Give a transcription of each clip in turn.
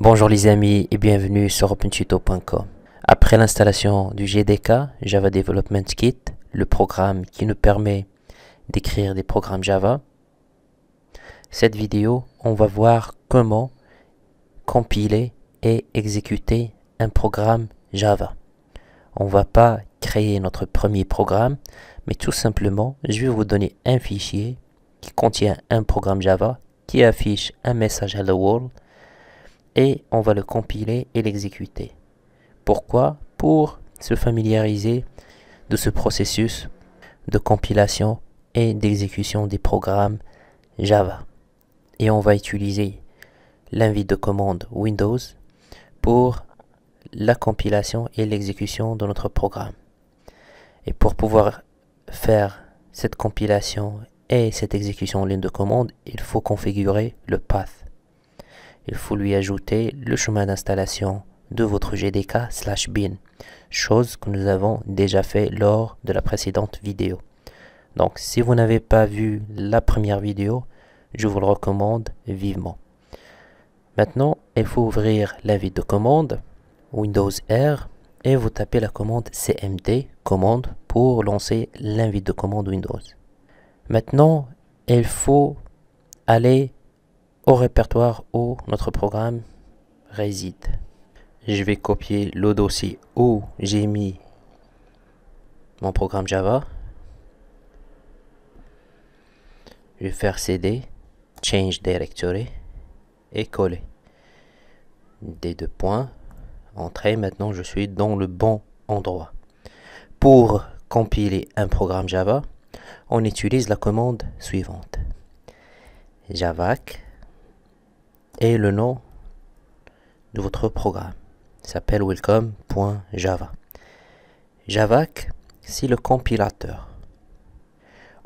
Bonjour les amis et bienvenue sur OpenTuto.com. Après l'installation du GDK, Java Development Kit, le programme qui nous permet d'écrire des programmes Java, cette vidéo, on va voir comment compiler et exécuter un programme Java. On va pas créer notre premier programme, mais tout simplement, je vais vous donner un fichier qui contient un programme Java qui affiche un message Hello World et on va le compiler et l'exécuter. Pourquoi Pour se familiariser de ce processus de compilation et d'exécution des programmes Java. Et on va utiliser l'invite de commande Windows pour la compilation et l'exécution de notre programme. Et pour pouvoir faire cette compilation et cette exécution en ligne de commande, il faut configurer le path il faut lui ajouter le chemin d'installation de votre GDK slash bin, chose que nous avons déjà fait lors de la précédente vidéo. Donc si vous n'avez pas vu la première vidéo, je vous le recommande vivement. Maintenant, il faut ouvrir l'invite de commande Windows R et vous tapez la commande CMD commande pour lancer l'invite de commande Windows. Maintenant, il faut aller au répertoire où notre programme réside. Je vais copier le dossier où j'ai mis mon programme Java. Je vais faire CD, change directory et coller. Des deux points, entrée. Maintenant, je suis dans le bon endroit. Pour compiler un programme Java, on utilise la commande suivante. javac et le nom de votre programme. s'appelle welcome.java. Javac, c'est le compilateur.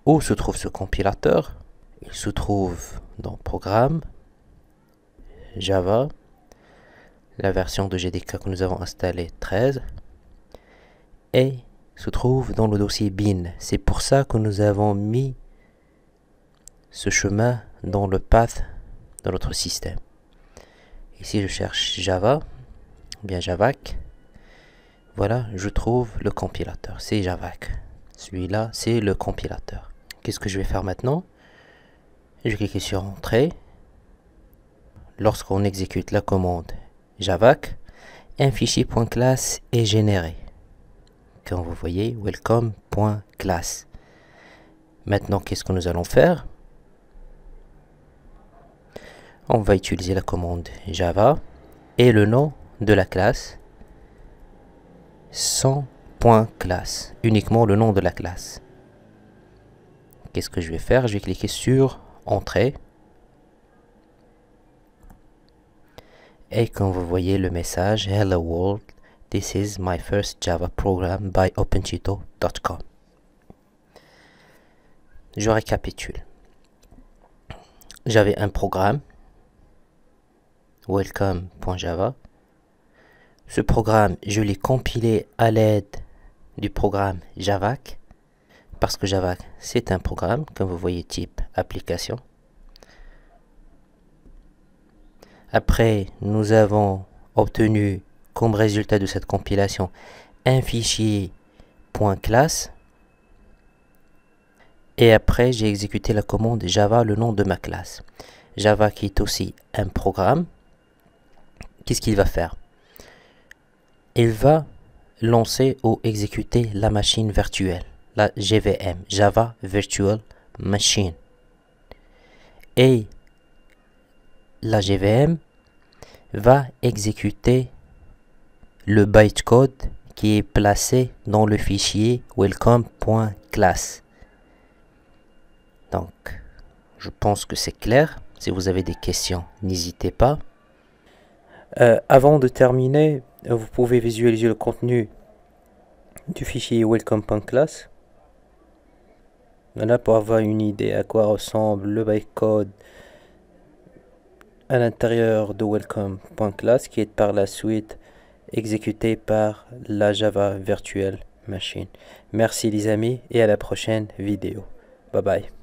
Où se trouve ce compilateur Il se trouve dans Programme, Java, la version de GDK que nous avons installée 13, et se trouve dans le dossier bin. C'est pour ça que nous avons mis ce chemin dans le path de notre système. Ici, je cherche Java, bien Javac. Voilà, je trouve le compilateur. C'est Javac. Celui-là, c'est le compilateur. Qu'est-ce que je vais faire maintenant Je clique sur Entrée. Lorsqu'on exécute la commande Javac, un fichier .class est généré. Quand vous voyez, welcome.class. Maintenant, qu'est-ce que nous allons faire on va utiliser la commande java et le nom de la classe classe uniquement le nom de la classe. Qu'est-ce que je vais faire Je vais cliquer sur Entrée. Et comme vous voyez le message Hello World, this is my first Java program by OpenChito.com. Je récapitule. J'avais un programme welcome.java. Ce programme, je l'ai compilé à l'aide du programme Javac, parce que Javac, c'est un programme, comme vous voyez, type application. Après, nous avons obtenu comme résultat de cette compilation un fichier .class. Et après, j'ai exécuté la commande java le nom de ma classe. Java qui est aussi un programme qu'est-ce qu'il va faire Il va lancer ou exécuter la machine virtuelle, la GVM, Java Virtual Machine. Et la GVM va exécuter le bytecode qui est placé dans le fichier welcome.class. Donc, je pense que c'est clair. Si vous avez des questions, n'hésitez pas. Euh, avant de terminer, euh, vous pouvez visualiser le contenu du fichier welcome.class. Voilà pour avoir une idée à quoi ressemble le bytecode à l'intérieur de welcome.class qui est par la suite exécuté par la Java Virtual Machine. Merci les amis et à la prochaine vidéo. Bye bye.